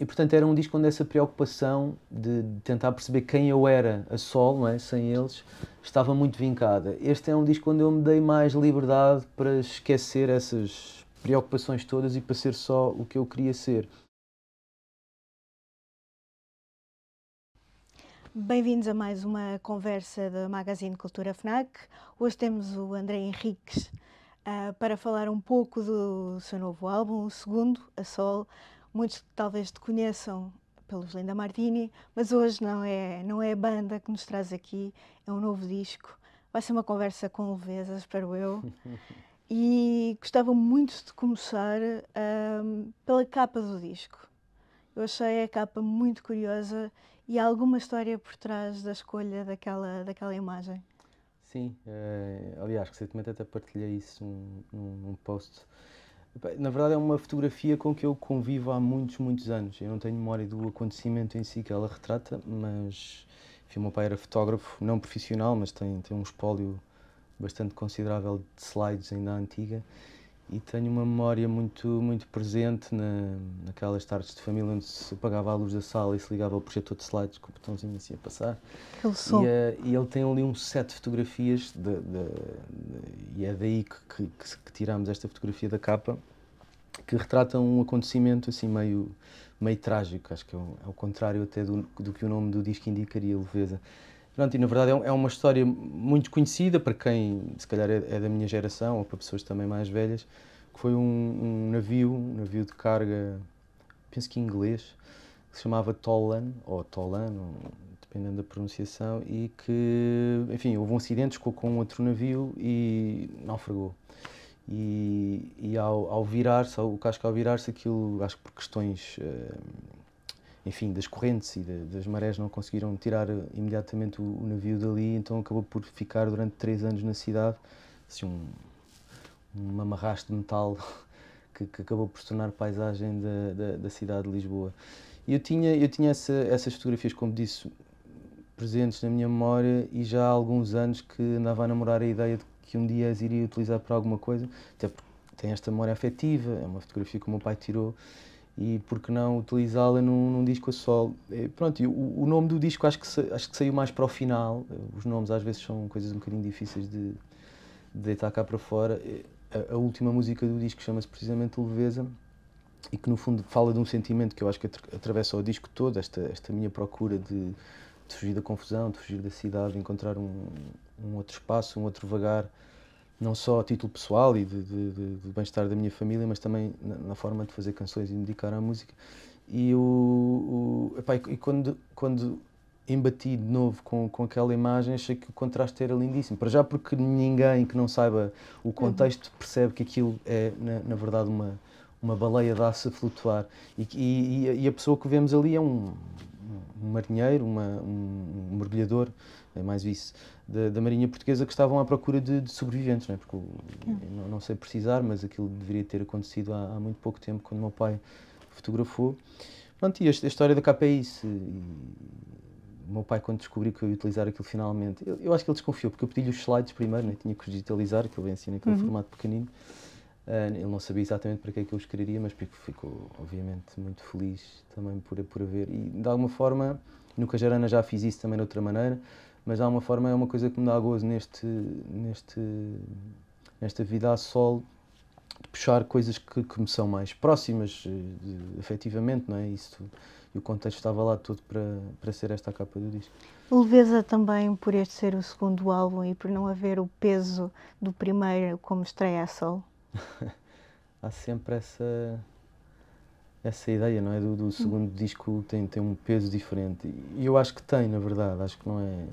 E portanto era um disco onde essa preocupação de, tentar perceber quem eu era a solo, é? sem eles, estava muito vincada. Este é um disco onde eu me dei mais liberdade para esquecer essas preocupações todas e para ser só o que eu queria ser. Bem-vindos a mais uma conversa do Magazine Cultura FNAC. Hoje temos o André Henriques uh, para falar um pouco do seu novo álbum, o segundo, A Sol, Muitos talvez te conheçam pelos Linda Martini, mas hoje não é, não é a banda que nos traz aqui, é um novo disco. Vai ser uma conversa com leveza, espero eu. e gostava muito de começar um, pela capa do disco. Eu achei a capa muito curiosa e há alguma história por trás da escolha daquela, daquela imagem. Sim, uh, aliás, recentemente até partilhei isso num, num, num post na verdade, é uma fotografia com que eu convivo há muitos, muitos anos. Eu não tenho memória do acontecimento em si que ela retrata, mas enfim, o meu pai era fotógrafo, não profissional, mas tem, tem um espólio bastante considerável de slides ainda antiga e tenho uma memória muito, muito presente na, naquelas tardes de família onde se apagava a luz da sala e se ligava o projetor de slides com o botãozinho assim a passar. Aquele som. E, eh, e ele tem ali um set de fotografias de, de, de, e é daí que, que, que, que tirámos esta fotografia da capa que retrata um acontecimento assim meio, meio trágico, acho que é, é o contrário até do, do que o nome do disco indicaria, leveza. Pronto, e na verdade é, é uma história muito conhecida para quem, se calhar, é, é da minha geração ou para pessoas também mais velhas, que foi um, um navio, um navio de carga, penso que em inglês, que se chamava Tolan, ou Tolan, dependendo da pronunciação, e que, enfim, houve um acidente, chocou com outro navio e naufragou. E, e ao, ao virar-se, o casco ao virar-se, aquilo, acho que por questões... Uh, enfim, das correntes e de, das marés não conseguiram tirar eh, imediatamente o, o, navio dali, então acabou por ficar durante três anos na cidade, assim, um, um amarraste de metal que, que, acabou por se tornar paisagem da, da, da, cidade de Lisboa. E eu tinha, eu tinha essa, essas fotografias, como disse, presentes na minha memória e já há alguns anos que andava a namorar a ideia de que um dia as iria utilizar para alguma coisa, até porque tem esta memória afetiva, é uma fotografia que o meu pai tirou e por que não utilizá-la num, num, disco a solo. É, pronto, o, o, nome do disco acho que, sa, acho que saiu mais para o final, é, os nomes às vezes são coisas um bocadinho difíceis de, de deitar cá para fora. É, a, a última música do disco chama-se precisamente Leveza e que no fundo fala de um sentimento que eu acho que atravessa o disco todo, esta, esta minha procura de, de fugir da confusão, de fugir da cidade, de encontrar um, um outro espaço, um outro vagar não só a título pessoal e de, de, de, de bem-estar da minha família, mas também na, na, forma de fazer canções e me dedicar à música. E, o, o epá, e quando, quando embati de novo com, com aquela imagem, achei que o contraste era lindíssimo. Para já, porque ninguém que não saiba o uhum. contexto percebe que aquilo é, na, na verdade, uma, uma baleia de aço a flutuar. E, e, e, a pessoa que vemos ali é um, um marinheiro, uma, um, um mergulhador é mais isso, da, da Marinha Portuguesa que estavam à procura de, de sobreviventes, não é? porque hum. não, não, sei precisar, mas aquilo deveria ter acontecido há, há muito pouco tempo, quando o meu pai fotografou. Pronto, e a, a história da KPI, é o meu pai, quando descobriu que eu ia utilizar aquilo finalmente, eu, eu acho que ele desconfiou, porque eu pedi-lhe os slides primeiro, né? tinha que os digitalizar, que ele vem assim naquele uhum. formato pequenino. Uh, ele não sabia exatamente para que é que eu os queria, mas ficou, obviamente, muito feliz também por, por haver. E, de alguma forma, no Cajarana já fiz isso também de outra maneira mas de alguma forma é uma coisa que me dá gozo neste, neste, nesta vida a sol de puxar coisas que, que me são mais próximas eh, de, efetivamente, não é? Isso, e o contexto estava lá todo para, para ser esta a capa do disco. Leveza também por este ser o segundo álbum e por não haver o peso do primeiro como estreia a sol? Há sempre essa essa ideia, não é? Do, do segundo disco tem, tem um peso diferente. E eu acho que tem, na verdade. Acho que não é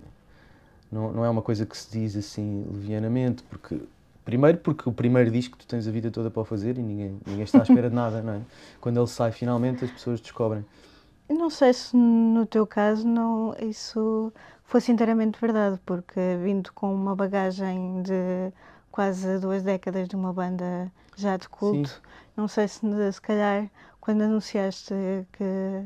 não, não é uma coisa que se diz assim levianamente, porque Primeiro porque o primeiro disco tu tens a vida toda para o fazer e ninguém, ninguém está à espera de nada, não é? Quando ele sai finalmente as pessoas descobrem. Não sei se no teu caso não, isso fosse inteiramente verdade, porque vindo com uma bagagem de quase duas décadas de uma banda já de culto, Sim. não sei se se calhar quando anunciaste que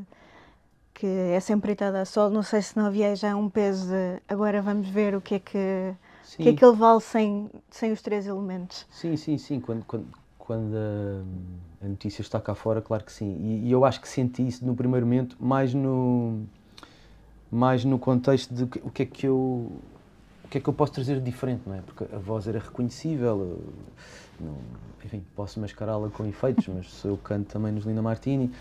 que é sempre dada a sol. Não sei se não havia já um peso de agora vamos ver o que é que, o que, é que ele vale sem, sem os três elementos. Sim, sim, sim. Quando, quando, quando a, notícia está cá fora, claro que sim. E, e eu acho que senti isso no primeiro momento, mais no, mais no contexto de que, o que é que eu que é que eu posso trazer de diferente, não é? Porque a voz era reconhecível, não, enfim, posso mascará-la com efeitos, mas se eu canto também nos Linda Martini,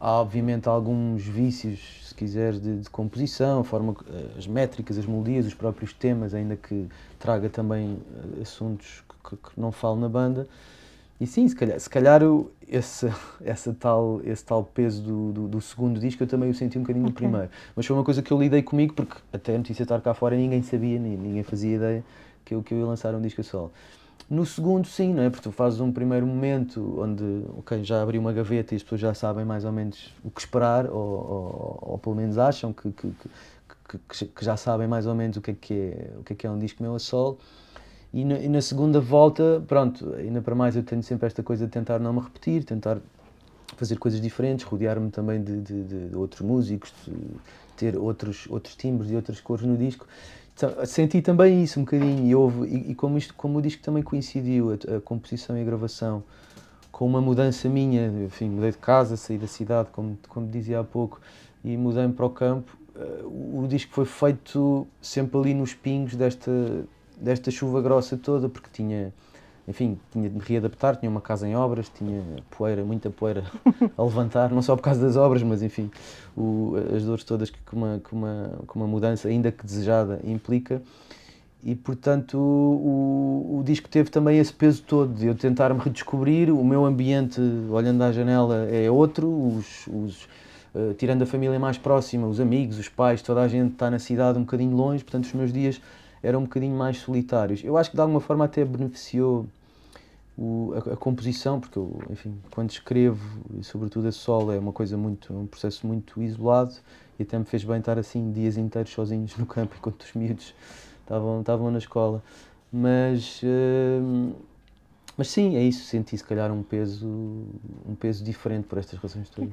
Há obviamente alguns vícios, se quiseres, de, de composição, forma, eh, as métricas, as melodias, os próprios temas, ainda que traga também eh, assuntos que, que não falo na banda. E sim, se calhar, se calhar esse, essa tal, esse tal peso do, do, do, segundo disco eu também o senti um bocadinho okay. no primeiro. Mas foi uma coisa que eu lidei comigo porque até a notícia estar cá fora ninguém sabia, ninguém fazia ideia que eu, que eu ia lançar um disco solo. No segundo, sim, não é? Porque tu fazes um primeiro momento onde, ok, já abriu uma gaveta e as pessoas já sabem mais ou menos o que esperar, ou, ou, ou pelo menos acham que, que, que, que, já sabem mais ou menos o que é que é, o que é, que é um disco meu a sol. E na, e na segunda volta, pronto, ainda para mais eu tenho sempre esta coisa de tentar não me repetir, tentar fazer coisas diferentes, rodear-me também de, de, de, outros músicos, ter outros, outros timbres e outras cores no disco. Então, senti também isso um bocadinho, e, houve, e, e como, isto, como o disco também coincidiu, a, a, composição e a gravação, com uma mudança minha, enfim, mudei de casa, saí da cidade, como, como dizia há pouco, e mudei-me para o campo, eh, o disco foi feito sempre ali nos pingos desta, desta chuva grossa toda, porque tinha enfim, tinha de me readaptar, tinha uma casa em obras, tinha poeira, muita poeira a levantar, não só por causa das obras, mas enfim, o, as dores todas que uma, que, uma, que uma mudança, ainda que desejada, implica. E portanto o, o disco teve também esse peso todo de eu tentar me redescobrir, o meu ambiente, olhando à janela, é outro, os, os uh, tirando a família mais próxima, os amigos, os pais, toda a gente está na cidade um bocadinho longe, portanto os meus dias eram um bocadinho mais solitários. Eu acho que de alguma forma até beneficiou o, a, a, composição, porque eu, enfim, quando escrevo, e sobretudo a solo, é uma coisa muito, um processo muito isolado e até me fez bem estar assim dias inteiros sozinhos no campo enquanto os miúdos estavam, na escola. Mas, uh, mas sim, é isso, senti se calhar um peso, um peso diferente por estas razões todas.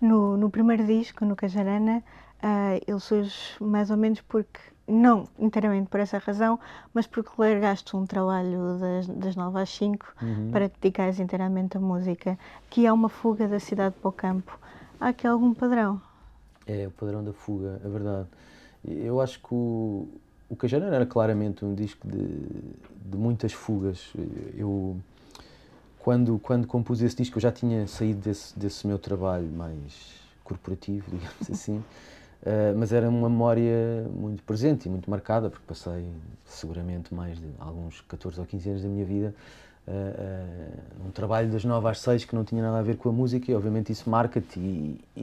No, no primeiro disco, no Cajarana, uh, eh, eles mais ou menos porque não inteiramente por essa razão, mas porque largaste um trabalho das, das 9 às 5 uhum. para dedicares inteiramente à música, que é uma fuga da cidade para o campo. Há aqui algum padrão? É, o padrão da fuga, é verdade. Eu acho que o, o Cajano era claramente um disco de, de muitas fugas. Eu, quando, quando compus esse disco, eu já tinha saído desse, desse meu trabalho mais corporativo, digamos assim. Eh, mas era uma memória muito presente e muito marcada, porque passei seguramente mais de alguns 14 ou 15 anos da minha vida uh, uh, trabalho das 9 às 6 que não tinha nada a ver com a música e obviamente isso marca-te e, e,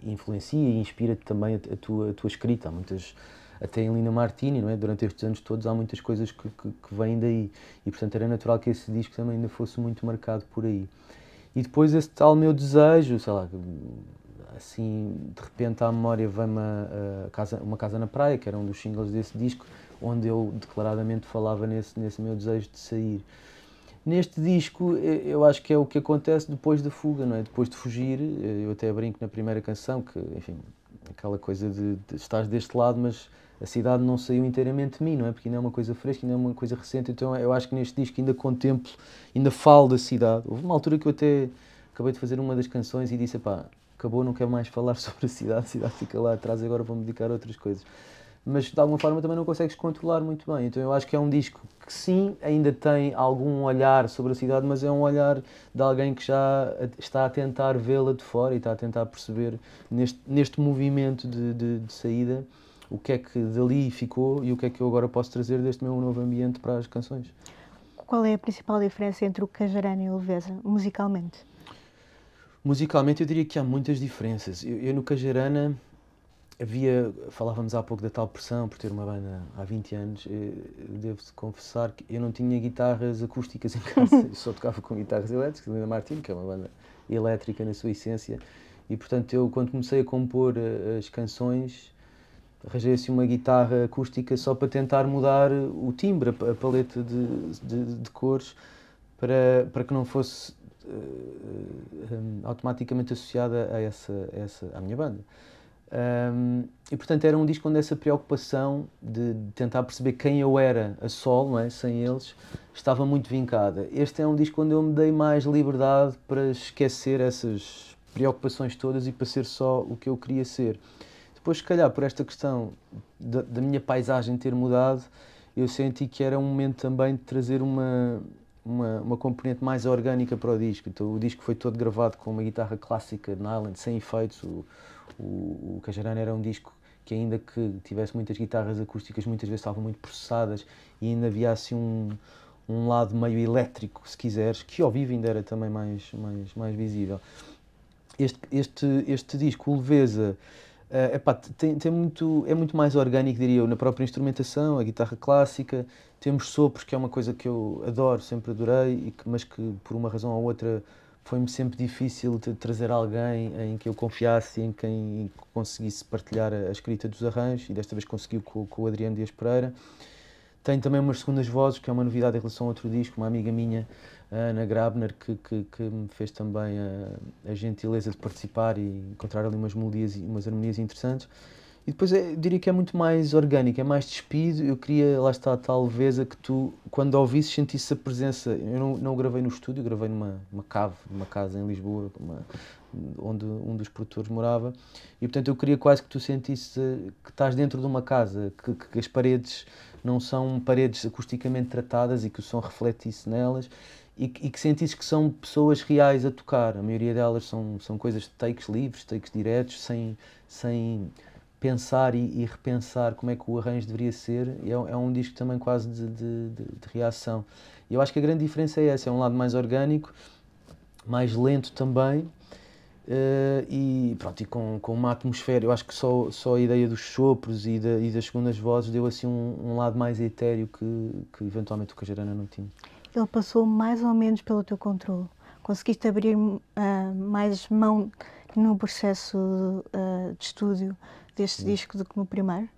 e, influencia e inspira-te também a, a, tua, a tua escrita. Há muitas, até em Lina Martini, não é? durante estes anos todos há muitas coisas que, que, que vêm daí e portanto era natural que esse disco também ainda fosse muito marcado por aí. E depois esse tal meu desejo, sei lá, assim, de repente à memória vem-me casa, Uma Casa na Praia, que era um dos singles desse disco, onde eu declaradamente falava nesse, nesse meu desejo de sair. Neste disco, eu acho que é o que acontece depois da fuga, não é? Depois de fugir, eu até brinco na primeira canção, que, enfim, aquela coisa de, de estás deste lado, mas a cidade não saiu inteiramente de mim, não é? Porque ainda é uma coisa fresca, ainda é uma coisa recente, então eu acho que neste disco ainda contemplo, ainda falo da cidade. Houve uma altura que eu até acabei de fazer uma das canções e disse, pá, acabou, não quero mais falar sobre a cidade, a cidade fica lá atrás, agora vou-me dedicar a outras coisas. Mas de alguma forma também não consegues controlar muito bem. Então eu acho que é um disco que sim, ainda tem algum olhar sobre a cidade, mas é um olhar de alguém que já está a tentar vê-la de fora e está a tentar perceber neste, neste movimento de, de, de saída o que é que dali ficou e o que é que eu agora posso trazer deste meu novo ambiente para as canções. Qual é a principal diferença entre o Cajarana e o Leveza, musicalmente? Musicalmente eu diria que há muitas diferenças. Eu, eu no Cajarana havia, falávamos há pouco da tal pressão por ter uma banda há 20 anos, eh, devo confessar que eu não tinha guitarras acústicas em casa, eu só tocava com guitarras elétricas, Linda Martino, que é uma banda elétrica na sua essência, e portanto eu quando comecei a compor eh, as canções, arranjei assim uma guitarra acústica só para tentar mudar o timbre, a paleta de, de, de cores, para, para que não fosse eh, eh, automaticamente associada a essa, a essa à minha banda. Um, e portanto era um disco onde essa preocupação de, tentar perceber quem eu era a solo, é? sem eles, estava muito vincada. Este é um disco onde eu me dei mais liberdade para esquecer essas preocupações todas e para ser só o que eu queria ser. Depois, se calhar, por esta questão da, da minha paisagem ter mudado, eu senti que era um momento também de trazer uma, uma, uma componente mais orgânica para o disco. Então, o disco foi todo gravado com uma guitarra clássica nylon, sem efeitos. O, o, o Cajarana era um disco que, ainda que tivesse muitas guitarras acústicas, muitas vezes estavam muito processadas e ainda havia assim um, um lado meio elétrico, se quiseres, que ao vivo ainda era também mais, mais, mais visível. Este, este, este disco, o Leveza, uh, epá, tem, tem muito, é muito mais orgânico, diria eu, na própria instrumentação, a guitarra clássica, temos sopros, que é uma coisa que eu adoro, sempre adorei, mas que por uma razão ou outra foi-me sempre difícil trazer alguém em que eu confiasse e em quem conseguisse partilhar a, escrita dos arranjos, e desta vez conseguiu com, com o Adriano Dias Pereira. Tem também umas segundas vozes, que é uma novidade em relação a outro disco, uma amiga minha, Ana Grabner, que, que, que me fez também a, a, gentileza de participar e encontrar ali umas melodias e umas harmonias interessantes. E depois é, eu diria que é muito mais orgânico, é mais despido. Eu queria, lá está, talvez a que tu, quando ouvisses, sentisse a presença. Eu não, não gravei no estúdio, gravei numa uma cave, numa casa em Lisboa, uma, onde um dos produtores morava. E portanto eu queria quase que tu sentisses que estás dentro de uma casa, que, que as paredes não são paredes acusticamente tratadas e que o som refletisse nelas. E que, e que sentisses que são pessoas reais a tocar. A maioria delas são, são coisas de takes livres, takes diretos, sem, sem pensar e, e, repensar como é que o arranjo deveria ser, é, é um disco também quase de, de, de, de reação. E eu acho que a grande diferença é essa, é um lado mais orgânico, mais lento também, Uh, e pronto, e com, com uma atmosfera, eu acho que só, só a ideia dos sopros e, da, e das segundas vozes deu assim um, um, lado mais etéreo que, que eventualmente o Cajarana não tinha. Ele passou mais ou menos pelo teu controle. Conseguiste abrir uh, mais mão no processo uh, de estúdio deste disco do que no primeiro?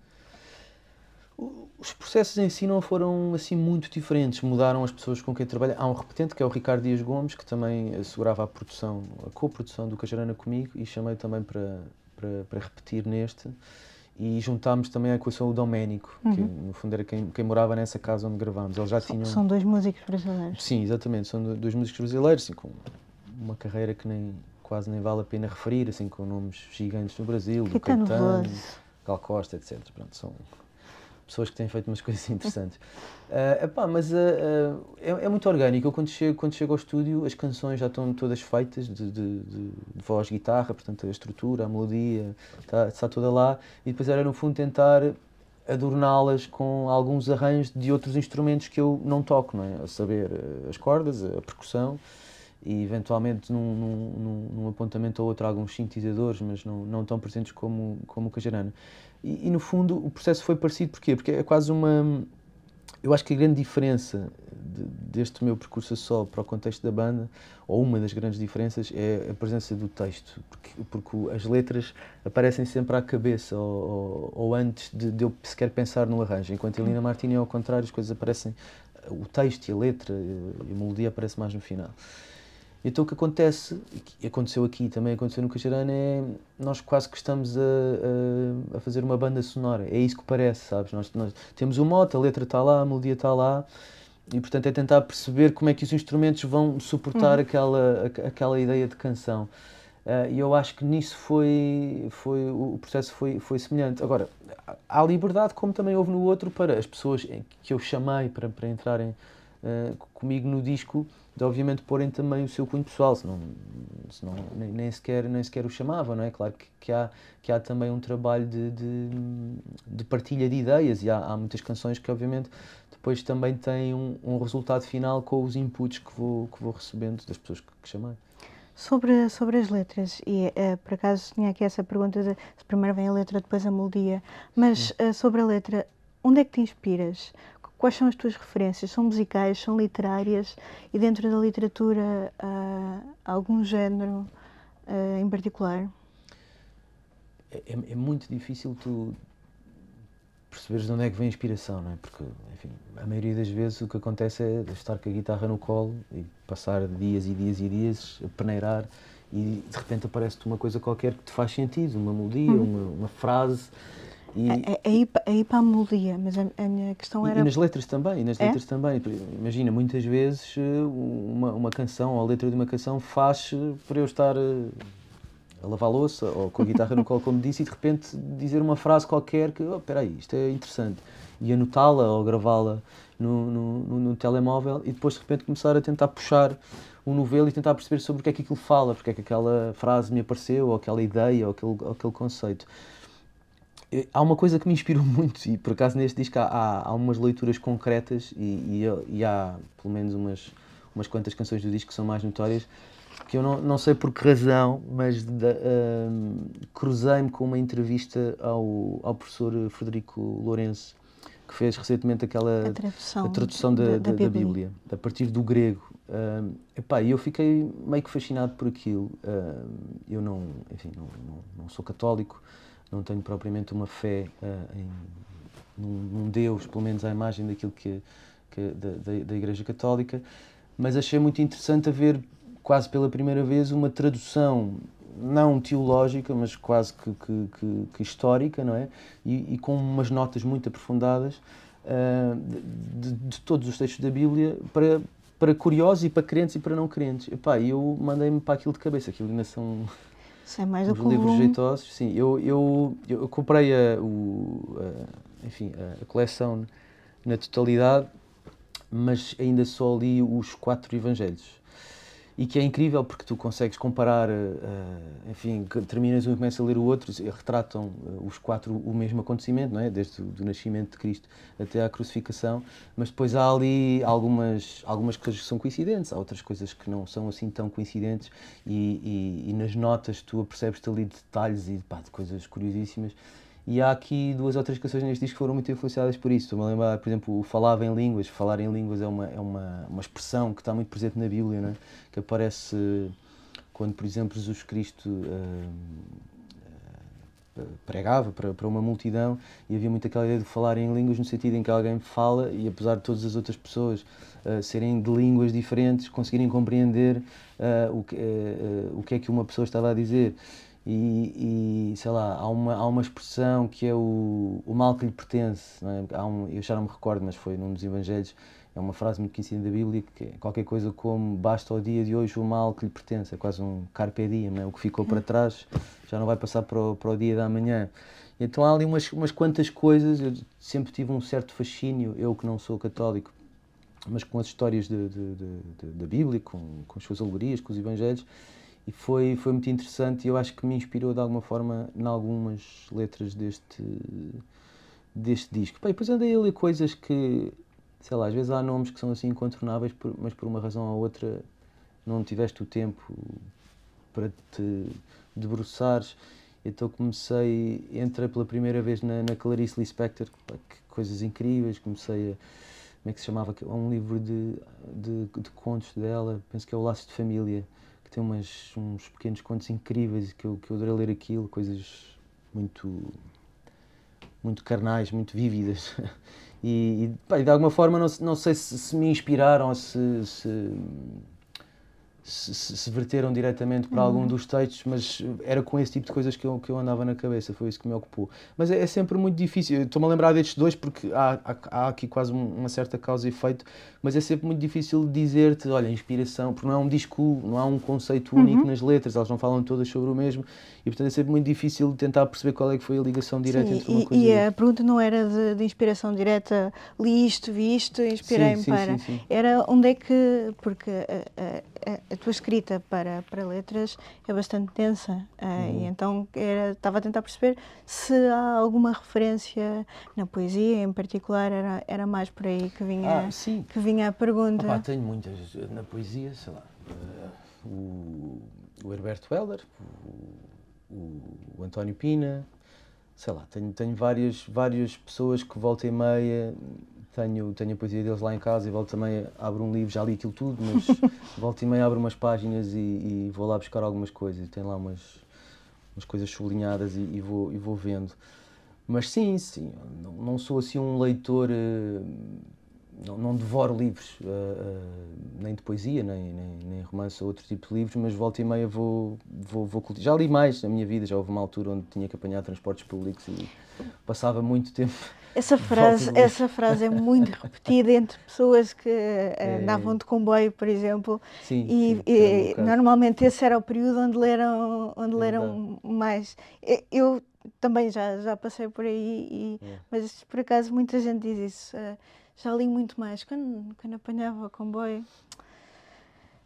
Os processos em si não foram assim muito diferentes, mudaram as pessoas com quem trabalha. Há um repetente que é o Ricardo Dias Gomes, que também assegurava eh, a produção, a co-produção do Cajarana comigo e chamei também para, para, para repetir neste. E juntámos também à equação o Doménico, uhum. que no fundo era quem, quem, morava nessa casa onde gravámos. Eles já são, tinham... são dois músicos brasileiros. Sim, exatamente, são dois músicos brasileiros, assim, com uma carreira que nem, quase nem vale a pena referir, assim, com nomes gigantes no Brasil, que do Caetano, Gal Costa, etc. Pronto, são pessoas que têm feito umas coisas interessantes. Uh, epá, mas uh, uh, é, é, muito orgânico. Eu quando chego, quando chego ao estúdio, as canções já estão todas feitas, de, de, de voz, guitarra, portanto a estrutura, a melodia, está, está toda lá. E depois era no fundo tentar adorná-las com alguns arranjos de outros instrumentos que eu não toco, não é? A saber, as cordas, a percussão e eventualmente num, num, num, apontamento ou outro alguns sintetizadores, mas não, não tão presentes como, como o Cajarana. E, e, no fundo o processo foi parecido, porquê? Porque é quase uma... Eu acho que a grande diferença de, deste meu percurso a solo para o contexto da banda, ou uma das grandes diferenças, é a presença do texto, porque, porque as letras aparecem sempre à cabeça ou, ou, ou antes de, de eu sequer pensar no arranjo, enquanto a Helena Martini é ao contrário, as coisas aparecem, o texto e a letra e a melodia aparece mais no final. Então o que acontece, e aconteceu aqui também, aconteceu no Cajarana, é nós quase que estamos a, a, a, fazer uma banda sonora. É isso que parece, sabes? Nós, nós temos o moto, a letra está lá, a melodia está lá, e portanto é tentar perceber como é que os instrumentos vão suportar uhum. aquela, a, aquela ideia de canção. Eh, e uh, eu acho que nisso foi, foi o processo foi, foi semelhante. Agora, há liberdade, como também houve no outro, para as pessoas que eu chamei para, para entrarem uh, comigo no disco de obviamente porem também o seu cunho pessoal, senão, senão nem, nem, sequer, nem sequer o chamavam, não é? Claro que, que, há, que há também um trabalho de, de, de partilha de ideias e há, há, muitas canções que obviamente depois também têm um, um, resultado final com os inputs que vou, que vou recebendo das pessoas que, que chamei. Sobre, sobre as letras, e uh, por acaso tinha aqui essa pergunta de se primeiro vem a letra, depois a melodia, mas uh, sobre a letra, onde é que te inspiras? quais são as tuas referências? São musicais, são literárias? E dentro da literatura, há algum género eh, em particular? É, é, é, muito difícil tu perceberes de onde é que vem a inspiração, não é? Porque, enfim, a maioria das vezes o que acontece é estar com a guitarra no colo e passar dias e dias e dias a peneirar e de repente aparece-te uma coisa qualquer que te faz sentido, uma melodia, uhum. uma, uma frase e, a, para IPA, a IPA mas a, a, minha questão era. E nas letras também, nas é? letras também. Imagina, muitas vezes eh, uma, uma canção ou a letra de uma canção faz eh, para eu estar eh, a lavar a louça ou com a guitarra no colo, como disse, e de repente dizer uma frase qualquer que, oh, espera aí, isto é interessante, e anotá-la ou gravá-la no, no, no, telemóvel e depois de repente começar a tentar puxar um novelo e tentar perceber sobre o que é que aquilo fala, porque é que aquela frase me apareceu, ou aquela ideia, ou aquele, ou aquele conceito há uma coisa que me inspirou muito, e por acaso neste disco há, há, umas leituras concretas e, e, e, há pelo menos umas, umas quantas canções do disco que são mais notórias, que eu não, não sei por que razão, mas um, cruzei-me com uma entrevista ao, ao professor Frederico Lourenço, que fez recentemente aquela a tradução, a tradução da, da, da, da Bíblia. Bíblia. a partir do grego. Um, epá, eu fiquei meio que fascinado por aquilo. Um, eu não, enfim, não, não, não sou católico, não tenho propriamente uma fé uh, em, num, Deus, pelo menos à imagem daquilo que, que da, da, da, Igreja Católica, mas achei muito interessante haver quase pela primeira vez uma tradução não teológica, mas quase que, que, que histórica, não é? E, e, com umas notas muito aprofundadas uh, de, de, todos os textos da Bíblia para para curiosos e para crentes e para não crentes. E pá, eu mandei-me para aquilo de cabeça, aquilo ainda são isso é mais do que um livros jeitosos, sim. Eu, eu, eu comprei a, o, a, enfim, a coleção na totalidade, mas ainda só li os quatro evangelhos e que é incrível porque tu consegues comparar, uh, enfim, terminas um e começas a ler o outro, retratam uh, os quatro o mesmo acontecimento, não é? Desde o nascimento de Cristo até à crucificação, mas depois há ali algumas, algumas coisas que são coincidentes, há outras coisas que não são assim tão coincidentes e, e, e nas notas tu apercebes-te ali de detalhes e pá, de coisas curiosíssimas e há aqui duas ou três canções neste disco que foram muito influenciadas por isso. Estou-me a lembrar, por exemplo, o Falava em Línguas. Falar em Línguas é uma, é uma, uma expressão que está muito presente na Bíblia, né? que aparece quando, por exemplo, Jesus Cristo ah, ah, pregava para, para uma multidão e havia muito aquela ideia de falar em línguas, no sentido em que alguém fala e, apesar de todas as outras pessoas uh, serem de línguas diferentes, conseguirem compreender o, que, o que é que uma pessoa estava a dizer e, e, sei lá, há uma, há uma expressão que é o, o mal que lhe pertence. É? Um, eu já não me recordo, mas foi num dos Evangelhos, é uma frase muito conhecida da Bíblia, que é qualquer coisa como basta ao dia de hoje o mal que lhe pertence. É quase um carpe diem, é? o que ficou para trás já não vai passar para o, para o dia da manhã. Então há ali umas, umas quantas coisas, eu sempre tive um certo fascínio, eu que não sou católico, mas com as histórias da Bíblia, com, com as suas alegorias, com os Evangelhos e foi, foi muito interessante e eu acho que me inspirou de alguma forma em algumas letras deste, deste disco. e depois andei a ler coisas que, sei lá, às vezes há nomes que são assim incontornáveis, mas por uma razão ou outra não tiveste o tempo para te debruçares. Então comecei, entrei pela primeira vez na, na Clarice Lispector, que coisas incríveis, comecei a como é que se chamava? Um livro de, de, de contos dela, penso que é o Laço de Família, que tem umas, uns pequenos contos incríveis que eu, que eu adorei ler aquilo, coisas muito muito carnais, muito vívidas. E, e, pá, de alguma forma, não, não sei se, se me inspiraram, se, se se, se verteram diretamente para uhum. algum dos textos, mas era com esse tipo de coisas que eu, que eu andava na cabeça, foi isso que me ocupou. Mas é, é sempre muito difícil, estou-me a lembrar destes dois porque há, há, há aqui quase uma certa causa e efeito, mas é sempre muito difícil dizer-te, olha, inspiração, porque não é um disco, não há um conceito uhum. único uhum. nas letras, elas não falam todas sobre o mesmo, e portanto é sempre muito difícil tentar perceber qual é que foi a ligação direta sim, entre uma e, coisa e, e a pergunta não era de, de, inspiração direta, li isto, vi isto, inspirei-me para. Sim, sim, sim. Era onde é que, porque eh, eh, eh, a tua escrita para, para letras é bastante densa. Eh, uhum. E então era, estava a tentar perceber se há alguma referência na poesia, em particular, era, era mais por aí que vinha, ah, Que vinha a pergunta. Opa, tenho muitas. Na poesia, sei lá. Uh, o, o Herberto Weller o, o António Pina, sei lá, tenho, tenho várias, várias pessoas que volta e meia. Tenho, tenho a poesia deles lá em casa e volto também, abro um livro, já li aquilo tudo, mas volto e meia abro umas páginas e, e vou lá buscar algumas coisas. Tem lá umas, umas coisas sublinhadas e, e, vou, e vou vendo. Mas sim, sim, não, não sou assim um leitor uh, não, não, devoro livros, uh, nem de poesia, nem, nem, nem, romance ou outro tipo de livros, mas volta e meia vou, vou, vou Já li mais na minha vida, já houve uma altura onde tinha que apanhar transportes públicos e passava muito tempo. Essa frase, essa frase é muito repetida entre pessoas que eh, é... andavam de comboio, por exemplo, sim, e, sim, e normalmente esse era o período onde leram, onde leram é mais. Eu também já, já passei por aí, e, é. mas por acaso muita gente diz isso já li muito mais. Quando, quando apanhava comboio,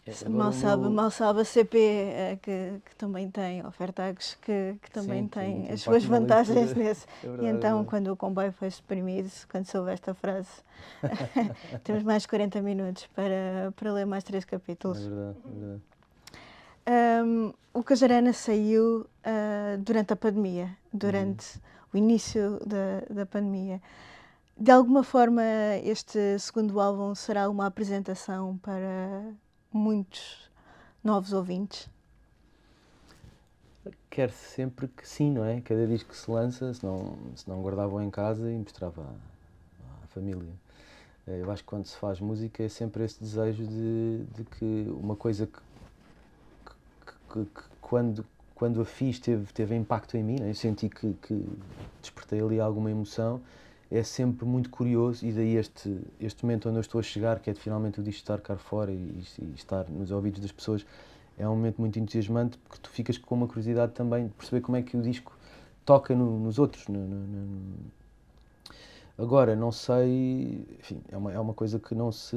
é, Agora mal sabe, mal sabe a CP, eh, que, que também tem, ofertags, que, que também Sim, tem, tem as suas vantagens nesse. É e então, é quando o comboio foi suprimido, quando soube esta frase, temos mais 40 minutos para, para ler mais três capítulos. É verdade, é verdade. Um, o Cajarana saiu uh, durante a pandemia, durante hum. o início da, da pandemia de alguma forma, este segundo álbum será uma apresentação para muitos novos ouvintes? Quer sempre que sim, não é? Cada disco que se lança, se não, se não guardavam em casa e mostrava à, à família. Eh, eu acho que quando se faz música é sempre esse desejo de, de que uma coisa que, que, que, que quando, quando a fiz teve, teve impacto em mim, né? eu senti que, que despertei ali alguma emoção é sempre muito curioso e daí este, este momento onde eu estou a chegar, que é de finalmente o disco estar cá fora e, e, estar nos ouvidos das pessoas, é um momento muito entusiasmante porque tu ficas com uma curiosidade também de perceber como é que o disco toca no, nos outros. No, no, Agora, não sei, enfim, é uma, é uma coisa que não se,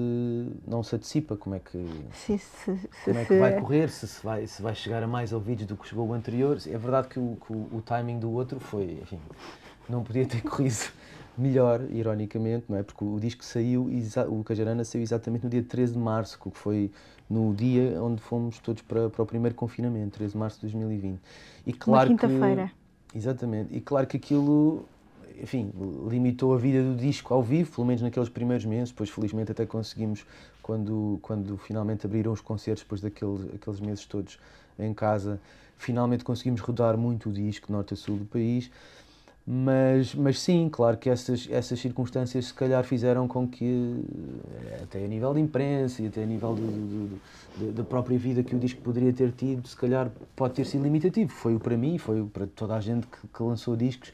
não se antecipa como é que, Sim, se, se, como é que vai correr, se, se, vai, se vai chegar a mais ouvidos do que chegou o anterior. É verdade que o, que o, o timing do outro foi, enfim, não podia ter corrido melhor, ironicamente, não é? Porque o disco saiu, o Cajarana saiu exatamente no dia 13 de março, que foi no dia onde fomos todos para, para o primeiro confinamento, 13 de março de 2020. E claro Uma quinta-feira. Exatamente. E claro que aquilo, enfim, limitou a vida do disco ao vivo, pelo menos naqueles primeiros meses. Depois, felizmente, até conseguimos, quando, quando finalmente abriram os concertos, depois daqueles aqueles meses todos em casa, finalmente conseguimos rodar muito o disco, norte a sul do país. Mas, mas sim, claro que essas, essas circunstâncias se calhar fizeram com que, eh, até a nível de imprensa e até a nível da própria vida que o disco poderia ter tido, se calhar pode ter sido limitativo. Foi o para mim, foi o para toda a gente que, que lançou discos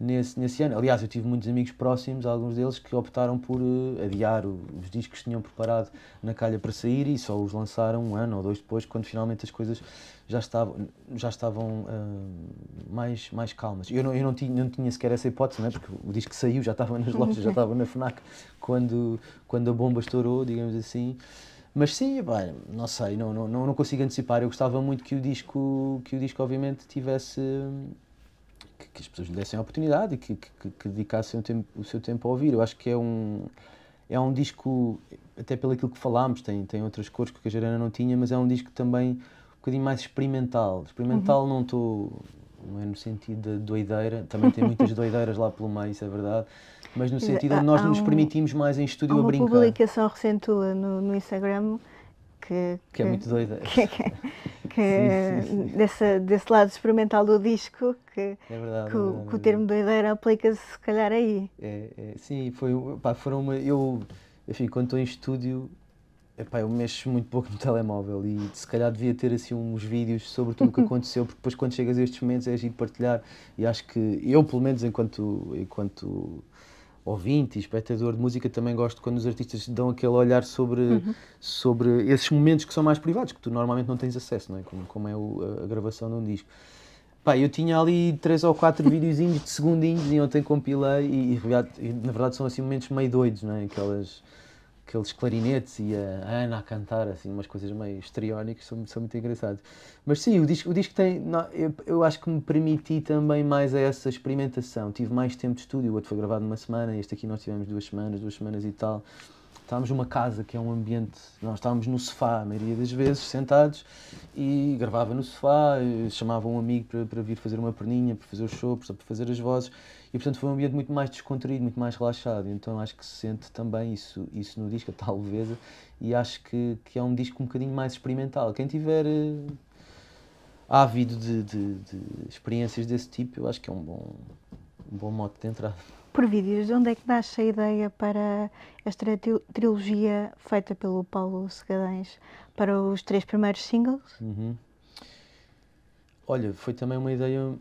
nesse, nesse ano. Aliás, eu tive muitos amigos próximos, alguns deles, que optaram por uh, adiar os discos que tinham preparado na calha para sair e só os lançaram um ano ou dois depois, quando finalmente as coisas já estavam, já estavam uh, mais, mais calmas. Eu, não, eu não, tinha, não tinha sequer essa hipótese, né? porque o disco saiu, já estava nas lojas, já estava na FNAC, quando, quando a bomba estourou, digamos assim. Mas sim, pá, não sei, não, não, não consigo antecipar. Eu gostava muito que o disco, que o disco obviamente, tivesse que, que, as pessoas lhe dessem a oportunidade e que, que, que dedicassem o, tempo, o, seu tempo a ouvir. Eu acho que é um, é um disco, até pelo aquilo que falámos, tem, tem outras cores que a Cajarana não tinha, mas é um disco também um bocadinho mais experimental. Experimental uhum. não estou. Não é no sentido de doideira, também tem muitas doideiras lá pelo meio, isso é verdade, mas no sentido onde nós um, nos permitimos mais em estúdio a brincar. uma publicação recente no, no Instagram que, que, que é muito doida. Que, que sim, sim, sim. Desse, desse, lado experimental do disco, que, é verdade, que, é verdade, o é termo doideira aplica-se se calhar aí. É, é, sim, foi, pá, foram uma, eu, enfim, quando estou em estúdio, epá, eu mexo muito pouco no telemóvel e se calhar devia ter assim uns vídeos sobre tudo o que aconteceu, porque depois quando chegas a estes momentos é agir partilhar e acho que eu, pelo menos enquanto, enquanto ouvinte e espectador de música, também gosto quando os artistas dão aquele olhar sobre, uhum. sobre esses momentos que são mais privados, que tu normalmente não tens acesso, não é? como, como é o, a gravação de um disco. Pá, eu tinha ali três ou quatro videozinhos de segundinhos e ontem compilei e, e, na verdade são assim momentos meio doidos, não é? Aquelas aqueles clarinetes e a Ana a cantar, assim, umas coisas meio histriónicas, são, são muito engraçados. Mas sim, o disco, o disco tem. Não, eu, eu, acho que me permiti também mais essa experimentação. Tive mais tempo de estúdio, o outro foi gravado numa semana, este aqui nós tivemos duas semanas, duas semanas e tal. Estávamos numa casa que é um ambiente. Nós estávamos no sofá, a maioria das vezes, sentados, e gravava no sofá, chamava um amigo para, para vir fazer uma perninha, para fazer o show, para fazer as vozes. E portanto foi um ambiente muito mais descontraído, muito mais relaxado. Então acho que se sente também isso, isso no disco, a tal E acho que, que é um disco um bocadinho mais experimental. Quem tiver uh, ávido de, de, de, experiências desse tipo, eu acho que é um bom, um bom modo de entrar. Por vídeos, de onde é que nasce a ideia para esta trilogia feita pelo Paulo Segadães para os três primeiros singles? Uhum. Olha, foi também uma ideia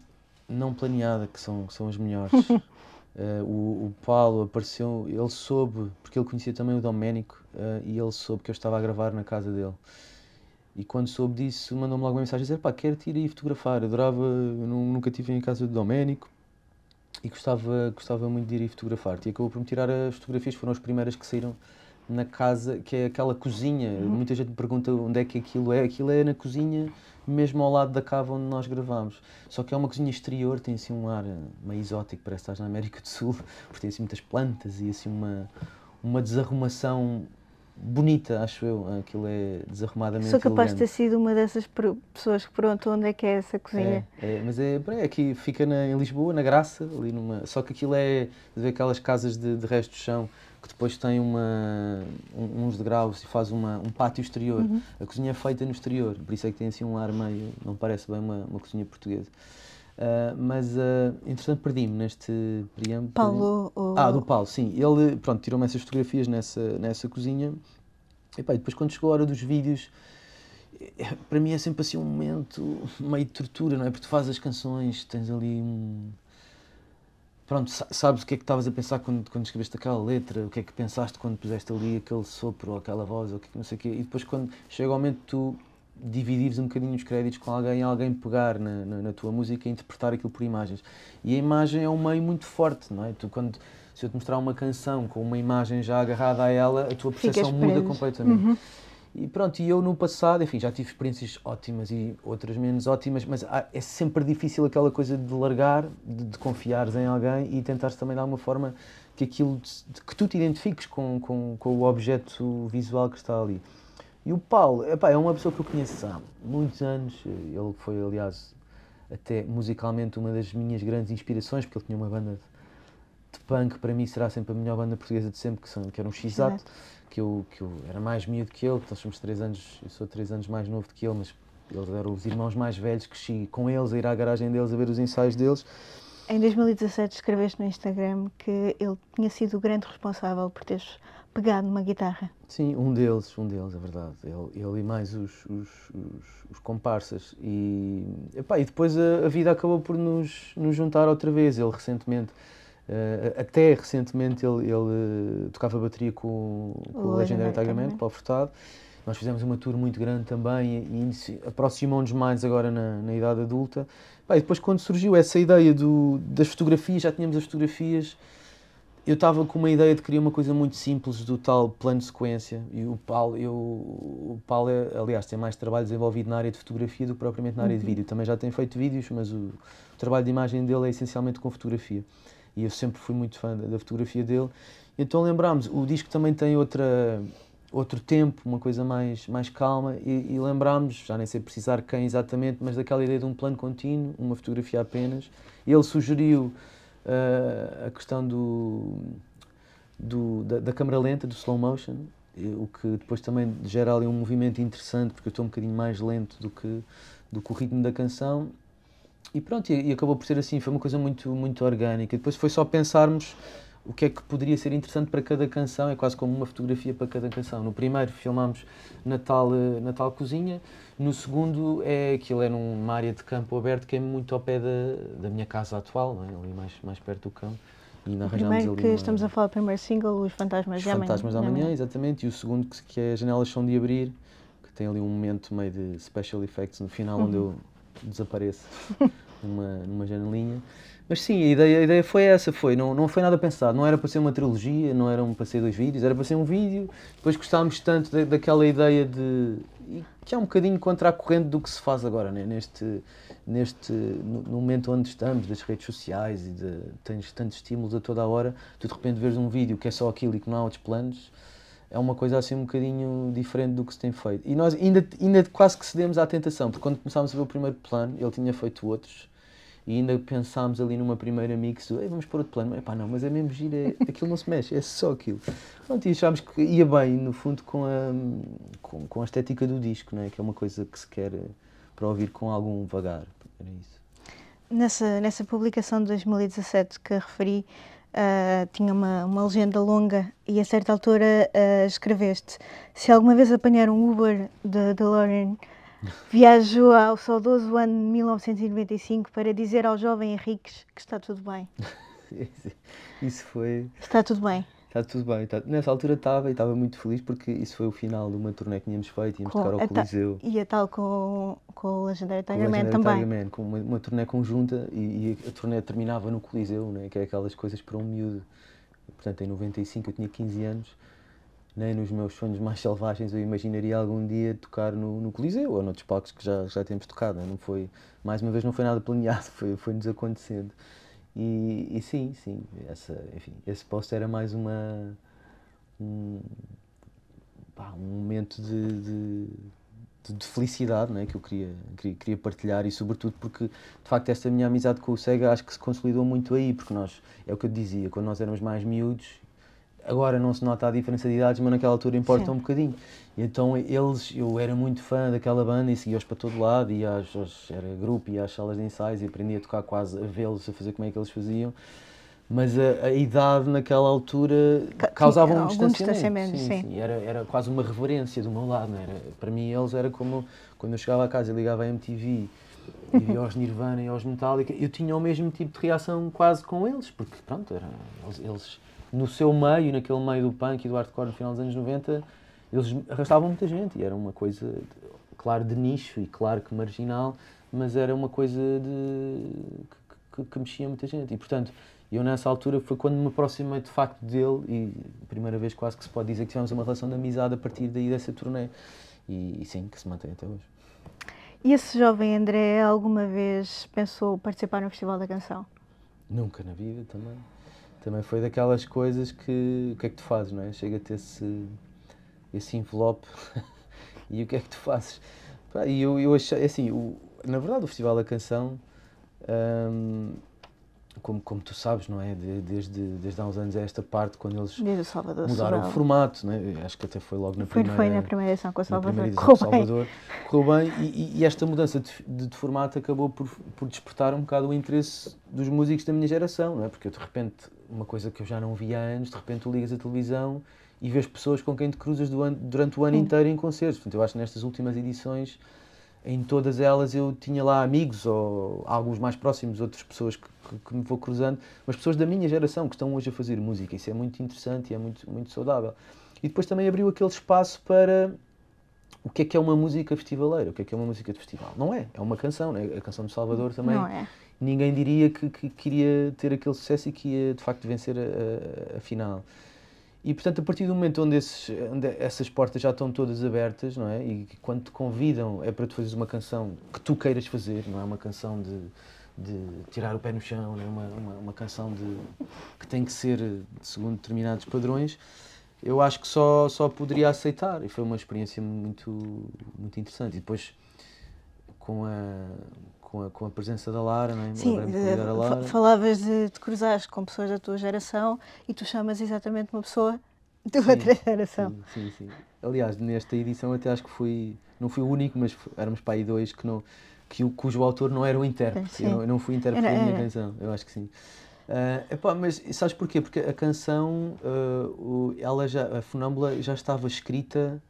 não planeada, que são, que são as melhores. uh, o, o, Paulo apareceu, ele soube, porque ele conhecia também o Doménico, uh, eh, e ele soube que eu estava a gravar na casa dele. E quando soube disso, mandou-me logo uma mensagem a dizer: pá, quero ir aí fotografar. Eu adorava, eu nunca tive em casa do Doménico e gostava, gostava muito de ir aí fotografar E acabou por me tirar as fotografias, foram as primeiras que saíram na casa, que é aquela cozinha. Uhum. Muita gente me pergunta onde é que aquilo é. Aquilo é na cozinha mesmo ao lado da cava onde nós gravámos. Só que é uma cozinha exterior, tem assim um ar eh, meio exótico, parece que estás na América do Sul, porque tem assim muitas plantas e assim uma, uma desarrumação bonita, acho eu. Aquilo é desarrumadamente. Sou capaz elegante. de ter sido uma dessas pessoas que perguntou onde é que é essa cozinha. É, é mas é, é aqui, fica na, em Lisboa, na Graça, ali numa. Só que aquilo é. de ver aquelas casas de, de resto do chão que depois tem uma, um, uns degraus e faz uma, um pátio exterior. Uhum. A cozinha é feita no exterior, por isso é que tem assim um ar meio, não parece bem uma, uma cozinha portuguesa. Uh, mas, uh, entretanto, perdi-me neste preâmbulo. Paulo? Ou... Ah, do Paulo, sim. Ele, pronto, tirou-me essas fotografias nessa, nessa cozinha. E pá, depois, quando chegou a hora dos vídeos, para mim é sempre assim um momento meio de tortura, não é? Porque tu fazes as canções, tens ali um Pronto, sabes o que é que estavas a pensar quando, quando escreveste aquela letra, o que é que pensaste quando puseste ali aquele sopro ou aquela voz, ou o é que não sei o quê, e depois quando chega o momento tu dividires um bocadinho os créditos com alguém, alguém pegar na, na, na, tua música e interpretar aquilo por imagens. E a imagem é um meio muito forte, não é? Tu quando se eu te mostrar uma canção com uma imagem já agarrada a ela, a tua percepção muda completamente. Uhum. E pronto, e eu no passado, enfim, já tive experiências ótimas e outras menos ótimas, mas há, é sempre difícil aquela coisa de largar, de, de confiares em alguém e tentares também de alguma forma que aquilo, de, que tu te identifiques com, com, com o objeto visual que está ali. E o Paulo, epá, é uma pessoa que eu conheço há muitos anos, ele foi, aliás, até musicalmente uma das minhas grandes inspirações, porque ele tinha uma banda de, de punk, para mim será sempre a melhor banda portuguesa de sempre, que, são, que era um x que eu, que eu era mais miúdo que ele, nós somos três anos, eu sou três anos mais novo do que ele, mas eles eram os irmãos mais velhos, que cresci com eles, a ir à garagem deles, a ver os ensaios deles. Em 2017 escreveste no Instagram que ele tinha sido o grande responsável por teres pegado uma guitarra. Sim, um deles, um deles, é verdade. Ele, ele e mais os, os, os, os comparsas. E, epá, e depois a, a, vida acabou por nos, nos juntar outra vez. Ele recentemente Uh, até recentemente ele, ele eh, tocava bateria com, com o, o legendário Tagamente, Paulo Furtado. Nós fizemos uma tour muito grande também e aproximamos-nos mais agora na, na idade adulta. Bem, depois, quando surgiu essa ideia do, das fotografias, já tínhamos as fotografias, eu estava com uma ideia de criar uma coisa muito simples do tal plano de sequência. E o Paulo, eu, o Paulo é, aliás, tem mais trabalho desenvolvido na área de fotografia do que propriamente na área uhum. de vídeo. Também já tem feito vídeos, mas o, o trabalho de imagem dele é essencialmente com fotografia e eu sempre fui muito fã da, da fotografia dele. Então lembrámos, o disco também tem outra, outro tempo, uma coisa mais, mais calma, e, e lembrámos, já nem sei precisar quem exatamente, mas daquela ideia de um plano contínuo, uma fotografia apenas. Ele sugeriu uh, a questão do, do, da, da câmera lenta, do slow motion, o que depois também gera ali um movimento interessante, porque eu estou um bocadinho mais lento do que, do que o ritmo da canção, e pronto, e, e, acabou por ser assim, foi uma coisa muito, muito orgânica. Depois foi só pensarmos o que é que poderia ser interessante para cada canção, é quase como uma fotografia para cada canção. No primeiro filmámos Natal, eh, Natal Cozinha, no segundo é aquilo é numa área de campo aberto que é muito ao pé da, da minha casa atual, não é? ali mais, mais perto do campo. E o primeiro que uma... estamos a falar, o primeiro single, Os Fantasmas da Manhã. Os Fantasmas da Manhã, exatamente, e o segundo que, que é Janelas São de Abrir, que tem ali um momento meio de special effects no final, uhum. onde eu uhum desapareça numa, numa janelinha. Mas sim, a ideia, a ideia foi essa, foi, não, não foi nada pensado, não era para ser uma trilogia, não era para ser dois vídeos, era para ser um vídeo, depois gostávamos tanto daquela ideia de que é um bocadinho contra a corrente do que se faz agora, né? neste, neste no, no momento onde estamos, das redes sociais e de, tens tantos estímulos a toda a hora, tu de repente vês um vídeo que é só aquilo e que não há outros planos, é uma coisa assim um bocadinho diferente do que se tem feito. E nós ainda, ainda quase que cedemos à tentação, porque quando começámos a ver o primeiro plano, ele tinha feito outros, e ainda pensámos ali numa primeira mix do vamos pôr outro plano, epá, não, mas é mesmo giro, é, aquilo não se mexe, é só aquilo. Pronto, e achámos que ia bem, no fundo, com a, com, com a estética do disco, né que é uma coisa que se quer eh, para ouvir com algum vagar. Era isso. Nessa, nessa publicação de 2017 que referi, Uh, tinha uma, uma legenda longa e a certa altura uh, escreveste se alguma vez apanhar um Uber de DeLorean viajo ao saudoso ano de 1995 para dizer ao jovem Henriques que está tudo bem isso foi está tudo bem está tudo bem. Está... Nessa altura estava e estava muito feliz porque isso foi o final de uma turnê que tínhamos feito, íamos com, tocar ao Coliseu. Ta... E a tal com, com o legendário Tiger Man também. Tiger Man, com uma, uma turnê conjunta e, e, a turnê terminava no Coliseu, né, que é aquelas coisas para um miúdo. Portanto, em 95 eu tinha 15 anos, nem nos meus sonhos mais selvagens eu imaginaria algum dia tocar no, no Coliseu ou noutros palcos que já, já temos tocado. Né? Não foi, mais uma vez, não foi nada planeado, foi-nos foi acontecendo. E, e sim, sim, essa, enfim, esse post era mais uma. um, pá, um momento de, de de, felicidade né, que eu queria, queria, queria, partilhar e sobretudo porque de facto esta minha amizade com o Sega acho que se consolidou muito aí, porque nós, é o que eu dizia, quando nós éramos mais miúdos Agora não se nota a diferença de idades, mas naquela altura importa Sim. um bocadinho. Então eles, eu era muito fã daquela banda e seguia-os para todo lado, e às, às, era grupo, e às salas de ensaios, e aprendi a tocar quase a vê-los, a fazer como é que eles faziam. Mas a, a idade naquela altura causava um distanciamento. distanciamento sim, sim. sim, Era, era quase uma reverência do meu lado. Não era? Para mim, eles era como quando eu chegava a casa e ligava a MTV e via aos Nirvana e aos Metallica. Eu tinha o mesmo tipo de reação quase com eles, porque pronto, era, eles, eles no seu meio, naquele meio do punk e do hardcore no final dos anos 90, eles arrastavam muita gente e era uma coisa, claro, de nicho e claro que marginal, mas era uma coisa de, que, que, que mexia muita gente. E portanto, eu nessa altura foi quando me aproximei de facto dele e primeira vez quase que se pode dizer que tivemos uma relação de amizade a partir daí dessa turnê. E, e sim, que se mantém até hoje. E esse jovem André alguma vez pensou participar no Festival da Canção? Nunca na vida também também foi daquelas coisas que o que é que tu fazes, não é? Chega-te esse, esse envelope e o que é que tu fazes? E eu, eu achei, é assim, o, na verdade o Festival da Canção, hum, como, como tu sabes, não é? desde, desde há uns anos a é esta parte, quando eles mudaram o formato, não é? acho que até foi logo na foi, primeira... Foi na primeira edição com o Salvador, correu Salvador. Correu bem. E, e, esta mudança de, de, de formato acabou por, por despertar um bocado o interesse dos músicos da minha geração, não é? Porque eu de repente uma coisa que eu já não via há anos, de repente tu ligas a televisão e vês pessoas com quem te cruzas an, durante o ano inteiro em concertos. Portanto, eu acho que nestas últimas edições, em todas elas, eu tinha lá amigos, ou alguns mais próximos, outras pessoas que, que, que me vou cruzando, mas pessoas da minha geração que estão hoje a fazer música. Isso é muito interessante e é muito, muito saudável. E depois também abriu aquele espaço para o que é que é uma música festivaleira, o que é que é uma música de festival. Não é, é uma canção, né? a canção do Salvador hum. também. Não é ninguém diria que, que queria ter aquele sucesso e que ia de facto vencer a, a, final. E portanto, a partir do momento onde, esses, onde essas portas já estão todas abertas, não é? E quando te convidam é para tu fazeres uma canção que tu queiras fazer, não é uma canção de, de tirar o pé no chão, não é uma, uma, uma canção de, que tem que ser segundo determinados padrões, eu acho que só, só poderia aceitar. E foi uma experiência muito, muito interessante. E depois, com a com a, com a presença da Lara, não é? Sim, de, eh, Lara. falavas de, de cruzares com pessoas da tua geração e tu chamas exatamente uma pessoa da outra geração. Sim, sim, sim. Aliás, nesta edição até acho que fui, não fui o único, mas éramos pai aí dois que não, que, cujo autor não era o intérprete. Eu não, eu não, fui intérprete da minha canção, eu acho que sim. Uh, epá, mas sabes porquê? Porque a canção, uh, o, ela já, a Funâmbula já estava escrita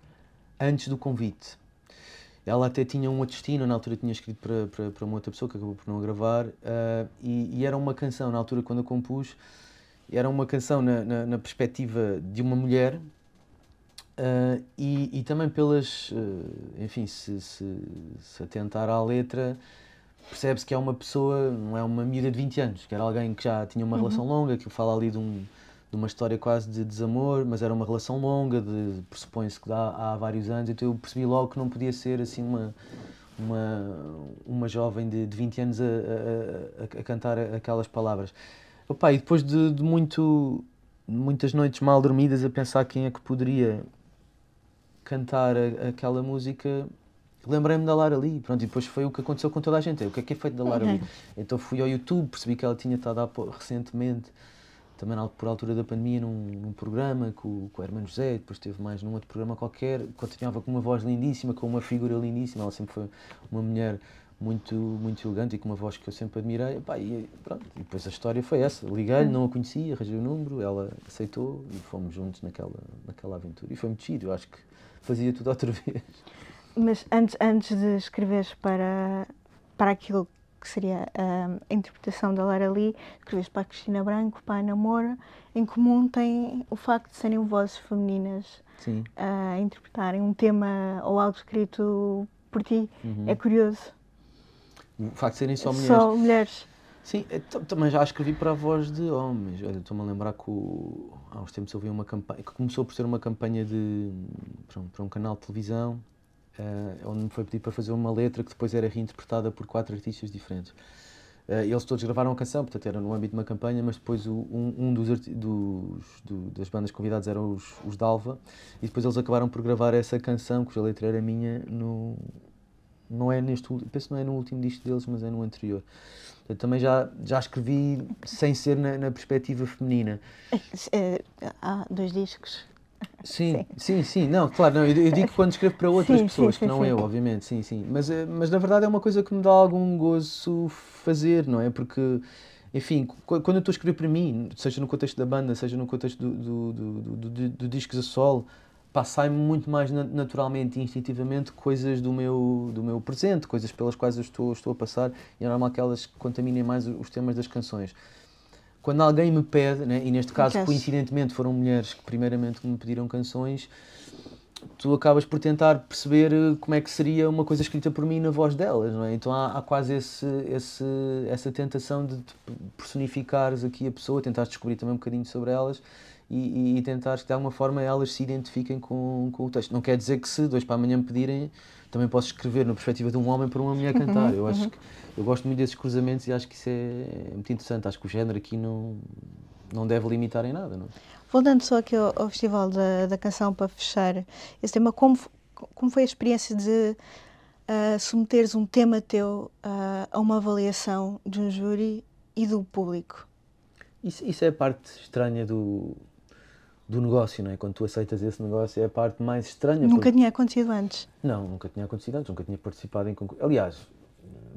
antes do convite. Ela até tinha um destino, na altura tinha escrito para, para, para uma outra pessoa que acabou por não gravar, uh, e, e, era uma canção, na altura quando a compus, era uma canção na, na, na perspectiva de uma mulher uh, e, e, também pelas. Uh, enfim, se, se, se, atentar à letra, percebe-se que é uma pessoa, não é uma miúda de 20 anos, que era alguém que já tinha uma uhum. relação longa, que fala ali de um de uma história quase de desamor, mas era uma relação longa, de pressupõe-se que dá há vários anos, então eu percebi logo que não podia ser assim uma uma, uma jovem de, de 20 anos a, a, a, cantar aquelas palavras. Opa, e depois de, de muito, muitas noites mal dormidas a pensar quem é que poderia cantar a, aquela música, lembrei-me da Lara Lee. Pronto, e depois foi o que aconteceu com toda a gente. O que é que é feito da Lara uhum. Lee? Então fui ao YouTube, percebi que ela tinha estado há, recentemente também por altura da pandemia num, num programa com, com, o Hermano José, depois esteve mais num outro programa qualquer, continuava com uma voz lindíssima, com uma figura lindíssima, ela sempre foi uma mulher muito, muito elegante e com uma voz que eu sempre admirei. E, pá, e, pronto, e depois a história foi essa. Liguei-lhe, não a conhecia, arranjei o número, ela aceitou e fomos juntos naquela, naquela aventura. E foi muito chido, eu acho que fazia tudo outra vez. Mas antes, antes de escreveres para, para aquilo que seria a interpretação da Lara Lee, escreveste para a Cristina Branco, para a Ana Moura, em comum tem o facto de serem vozes femininas Sim. Ah, a interpretarem um tema ou algo escrito por ti. Uhum. É curioso. O facto de serem só mulheres. Só mulheres. Sim, eh, também já escrevi para a voz de homens. Olha, estou-me a lembrar que o, há uns tempos eu vi uma campanha que começou por ser uma campanha de, para, um, para um canal de televisão uh, eh, onde me foi pedido para fazer uma letra que depois era reinterpretada por quatro artistas diferentes. Uh, eles todos gravaram a canção, portanto era no âmbito de uma campanha, mas depois o, um, um dos, dos do, das bandas convidadas eram os, os Dalva, e depois eles acabaram por gravar essa canção, cuja letra era minha, no, não é neste penso não é no último disco deles, mas é no anterior. Eu também já, já escrevi sem ser na, na perspectiva feminina. É, é, há dois discos Sim, sim, sim, não, claro, não, eu, eu digo quando escrevo para outras sim, pessoas, sim, que não sim. eu, obviamente, sim, sim. Mas, eh, mas na verdade é uma coisa que me dá algum gozo fazer, não é? Porque, enfim, quando eu estou a escrever para mim, seja no contexto da banda, seja no contexto do, do, do, do, do discos a solo, me muito mais naturalmente e instintivamente coisas do meu, do meu presente, coisas pelas quais eu estou, estou a passar, e é normal que elas contaminem mais os temas das canções quando alguém me pede, né, e neste caso, coincidentemente, foram mulheres que primeiramente me pediram canções, tu acabas por tentar perceber eh, como é que seria uma coisa escrita por mim na voz delas, não é? Então há, há quase esse, esse, essa tentação de personificares aqui a pessoa, tentar descobrir também um bocadinho sobre elas e, e, e que de alguma forma elas se identifiquem com, com o texto. Não quer dizer que se dois para amanhã me pedirem também posso escrever na perspectiva de um homem para uma mulher cantar. Eu uhum. acho uhum. que, eu gosto muito desses cruzamentos e acho que isso é, é muito interessante. Acho que o género aqui não, não deve limitar em nada. Não? É? Voltando só aqui ao, ao Festival da, da, Canção para fechar esse tema, como, como foi a experiência de uh, submeteres um tema teu uh, a uma avaliação de um júri e do público? Isso, isso é a parte estranha do, do negócio, não é? Quando tu aceitas esse negócio é a parte mais estranha. Nunca porque... tinha acontecido antes? Não, nunca tinha acontecido antes, nunca tinha participado em concursos. Aliás,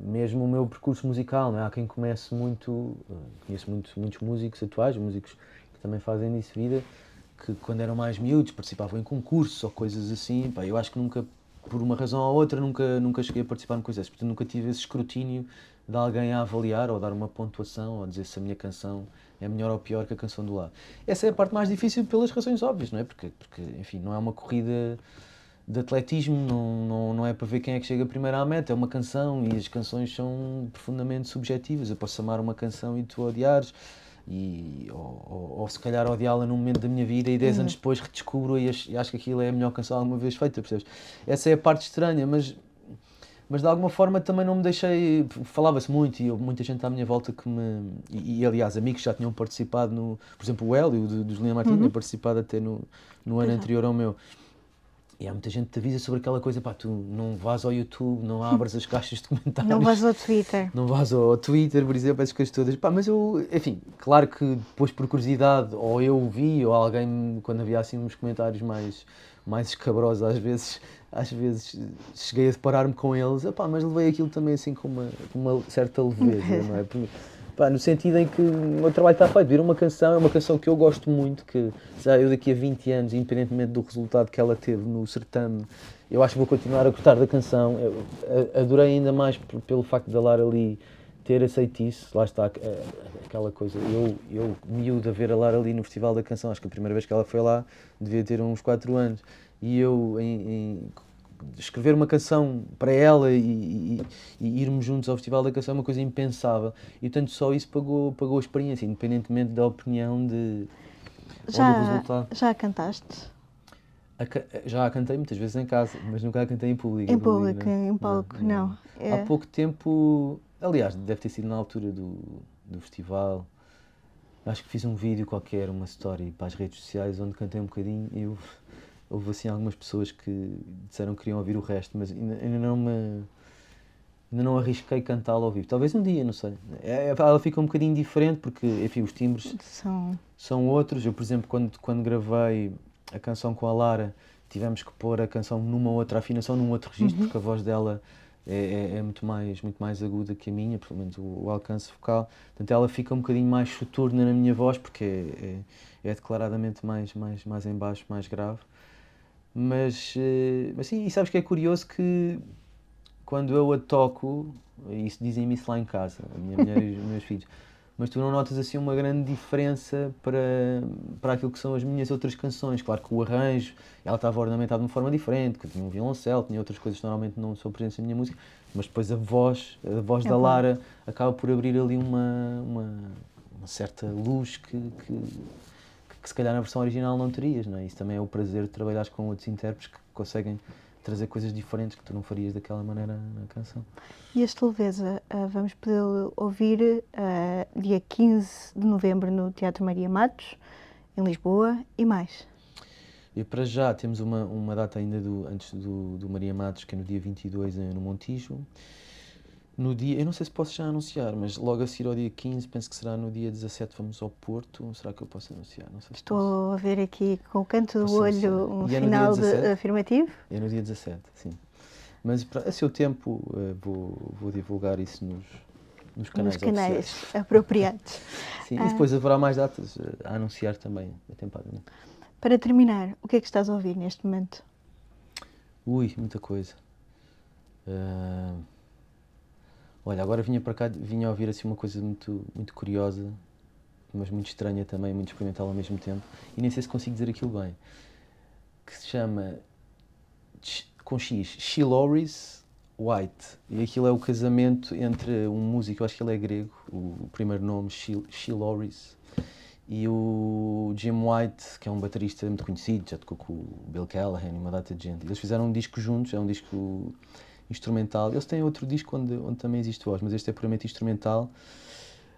mesmo o meu percurso musical, não é? Há quem comece muito, conheço muito, muitos músicos atuais, músicos que também fazem nisso vida, que quando eram mais miúdos participavam em concursos ou coisas assim, pá, eu acho que nunca, por uma razão ou outra, nunca, nunca cheguei a participar em coisas portanto nunca tive esse escrutínio de alguém a avaliar ou dar uma pontuação ou a dizer se a minha canção é melhor ou pior que a canção do lá. Essa é a parte mais difícil pelas razões óbvias, não é? Porque, porque enfim, não é uma corrida de atletismo, não, não, não é para ver quem é que chega primeiro à meta, é uma canção e as canções são profundamente subjetivas. Eu posso amar uma canção e tu a odiares, e, ou, ou, ou se calhar odiá-la num momento da minha vida e 10 uhum. anos depois redescubro e acho, e acho que aquilo é a melhor canção alguma vez feita, percebes? Essa é a parte estranha, mas mas de alguma forma também não me deixei. Falava-se muito e muita gente à minha volta que me. E, e aliás, amigos já tinham participado no. Por exemplo, o Hélio o dos Julian Martins uhum. tinha participado até no, no ano é. anterior ao meu. E há muita gente que te avisa sobre aquela coisa, pá, tu não vás ao YouTube, não abres as caixas de comentários. Não vás ao Twitter. Não vás ao Twitter, por exemplo, essas coisas todas. Pá, mas eu, enfim, claro que depois por curiosidade, ou eu ouvi, ou alguém, quando havia assim uns comentários mais, mais escabrosos às vezes, às vezes cheguei a deparar-me com eles, epá, mas levei aquilo também assim com uma, com uma certa leveza, não é? Pá, no sentido em que o meu trabalho está feito, vir uma canção, é uma canção que eu gosto muito, que já eu daqui a 20 anos, independentemente do resultado que ela teve no certame, eu acho que vou continuar a gostar da canção. Eu, adorei ainda mais pelo facto de a Lara ali ter aceito isso, lá está eh, aquela coisa, eu, eu miúdo a ver a Lara ali no Festival da Canção, acho que a primeira vez que ela foi lá devia ter uns 4 anos, e eu em, em escrever uma canção para ela e, e, e, irmos juntos ao Festival da Canção é uma coisa impensável. E, tanto só isso pagou, pagou a experiência, independentemente da opinião de, já, do resultado. Já a cantaste? já a cantei muitas vezes em casa, mas nunca a cantei em público. Em é público, é? em palco, não. não. não. É. Há pouco tempo, aliás, deve ter sido na altura do, do festival, acho que fiz um vídeo qualquer, uma história para as redes sociais, onde cantei um bocadinho e eu houve assim algumas pessoas que disseram que queriam ouvir o resto, mas ainda, ainda não me ainda não arrisquei cantá-la ao vivo. Talvez um dia, não sei. É, é, ela fica um bocadinho diferente porque, enfim, os timbres são, são outros. Eu, por exemplo, quando, quando gravei a canção com a Lara, tivemos que pôr a canção numa outra afinação, num outro registro, uhum. porque a voz dela é, é, é, muito, mais, muito mais aguda que a minha, pelo menos o, o, alcance vocal. Portanto, ela fica um bocadinho mais soturna na minha voz, porque é, é, é declaradamente mais, mais, mais em baixo, mais grave. Mas, eh, mas sim, e sabes que é curioso que quando eu a toco, isso dizem-me isso lá em casa, a minha mulher e os meus filhos, mas tu não notas assim uma grande diferença para, para aquilo que são as minhas outras canções. Claro que o arranjo, ela estava ornamentada de uma forma diferente, que tinha um violoncelo, tinha outras coisas que normalmente não são presentes na minha música, mas depois a voz, a voz é da bom. Lara acaba por abrir ali uma, uma, uma certa luz que, que que se calhar na versão original não terias, não é? Isso também é o prazer de trabalhar com outros intérpretes que conseguem trazer coisas diferentes que tu não farias daquela maneira na canção. E esta leveza uh, ah, vamos poder ouvir uh, dia 15 de novembro no Teatro Maria Matos, em Lisboa, e mais. E para já temos uma, uma data ainda do, antes do, do Maria Matos, que é no dia 22 no Montijo no dia, eu não sei se posso já anunciar, mas logo a seguir ao dia 15, penso que será no dia 17, vamos ao Porto. Será que eu posso anunciar? Não sei se Estou posso. a ver aqui com o canto do posso olho anunciar. um final é afirmativo. É no dia 17, sim. Mas a seu tempo eh, vou, vou divulgar isso nos, nos canais, nos canais apropriados. sim, ah. e depois haverá mais datas eh, a anunciar também, atempadamente. Para terminar, o que é que estás a ouvir neste momento? Ui, muita coisa. Uh... Olha, agora vinha para cá, vinha a ouvir assim uma coisa muito, muito curiosa, mas muito estranha também, muito experimental ao mesmo tempo, e nem sei se consigo dizer aquilo bem, que se chama, com X, Shiloris White, e aquilo é o casamento entre um músico, eu acho que ele é grego, o primeiro nome, Shiloris, e o Jim White, que é um baterista muito conhecido, já tocou com o Bill Callahan e uma data de gente. Eles fizeram um disco juntos, é um disco instrumental. Eles têm outro disco onde, onde também existe voz, mas este é puramente instrumental,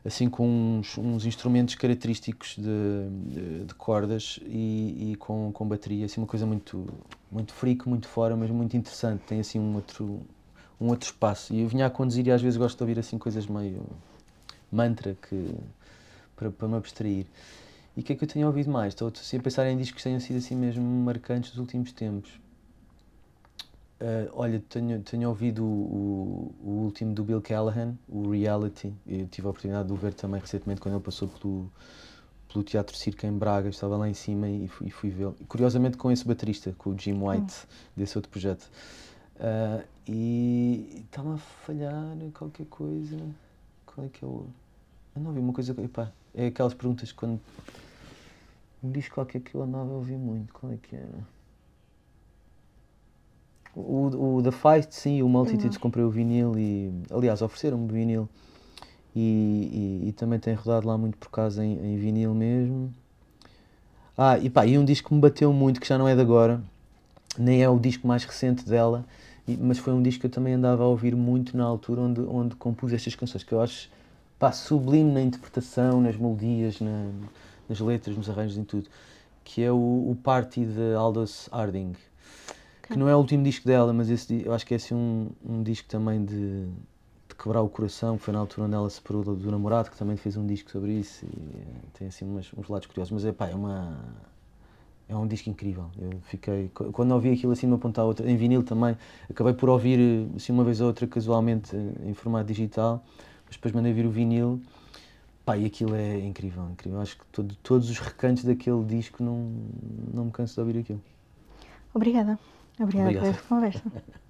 assim com uns, uns instrumentos característicos de, de, de cordas e, e, com, com bateria, assim uma coisa muito, muito freak, muito fora, mas muito interessante. Tem assim um outro, um outro espaço. E eu vinha a conduzir e às vezes gosto de ouvir assim coisas meio mantra que, para, para me abstrair. E o que é que eu tenho ouvido mais? Estou, a pensar em discos que tenham sido assim mesmo marcantes nos últimos tempos. Uh, olha, tenho, tenho ouvido o, o, último do Bill Callahan, o Reality. Eu tive a oportunidade de o ver também recentemente quando ele passou pelo, pelo Teatro Circa em Braga. estava lá em cima e fui, fui vê-lo. Curiosamente com esse baterista, com o Jim White, hum. desse outro projeto. Uh, e estava a falhar qualquer coisa. Qual é que é o. Eu não ouvi uma coisa. Epá, é aquelas perguntas quando me diz qualquer que eu andava a ouvir muito. Qual é que era? O, o The Fight sim, o Multitudes uhum. comprei o vinil e. Aliás, ofereceram-me vinil. E, e, e, também tem rodado lá muito por causa em, em, vinil mesmo. Ah, e pá, e um disco que me bateu muito, que já não é de agora, nem é o disco mais recente dela, e, mas foi um disco que eu também andava a ouvir muito na altura onde, onde compus estas canções, que eu acho pá, sublime na interpretação, nas melodias, na, nas letras, nos arranjos, em tudo, que é o, o Party de Aldous Harding. Que não é o último disco dela, mas esse, eu acho que é assim um, um disco também de, de quebrar o coração, que foi na altura onde ela se separou do, do namorado, que também fez um disco sobre isso e eh, tem assim umas, uns lados curiosos. Mas é pá, é uma. É um disco incrível. Eu fiquei. Quando ouvi aquilo assim, uma ponta à outra, em vinil também, acabei por ouvir eh, assim uma vez ou outra casualmente eh, em formato digital, mas depois mandei vir o vinil. Pá, e aquilo é incrível, incrível. Acho que todo, todos os recantos daquele disco não, não me canso de ouvir aquilo. Obrigada. Obrigada pela conversa.